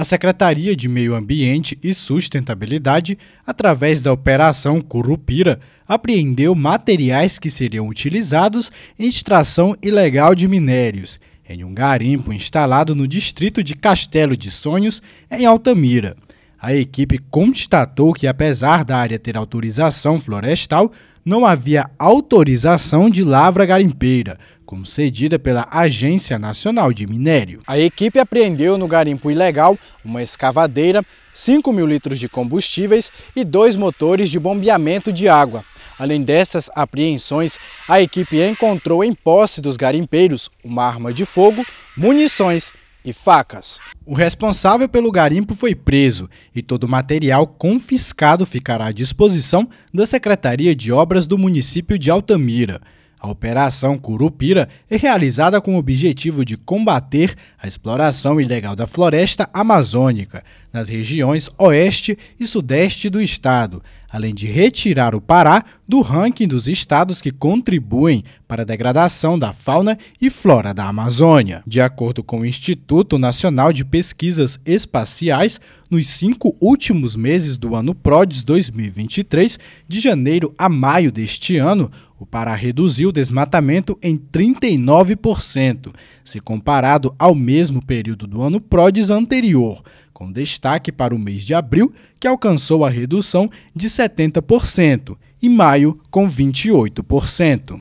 A Secretaria de Meio Ambiente e Sustentabilidade, através da Operação Curupira, apreendeu materiais que seriam utilizados em extração ilegal de minérios, em um garimpo instalado no distrito de Castelo de Sonhos, em Altamira. A equipe constatou que, apesar da área ter autorização florestal, não havia autorização de lavra garimpeira, concedida pela Agência Nacional de Minério. A equipe apreendeu no garimpo ilegal uma escavadeira, 5 mil litros de combustíveis e dois motores de bombeamento de água. Além dessas apreensões, a equipe encontrou em posse dos garimpeiros uma arma de fogo, munições e facas. O responsável pelo garimpo foi preso e todo o material confiscado ficará à disposição da Secretaria de Obras do município de Altamira. A Operação Curupira é realizada com o objetivo de combater a exploração ilegal da floresta amazônica, nas regiões oeste e sudeste do estado, além de retirar o Pará do ranking dos estados que contribuem para a degradação da fauna e flora da Amazônia. De acordo com o Instituto Nacional de Pesquisas Espaciais, nos cinco últimos meses do ano PRODES 2023, de janeiro a maio deste ano, o Pará reduziu o desmatamento em 39%, se comparado ao mesmo período do ano PRODES anterior, com destaque para o mês de abril, que alcançou a redução de 70%, e maio, com 28%.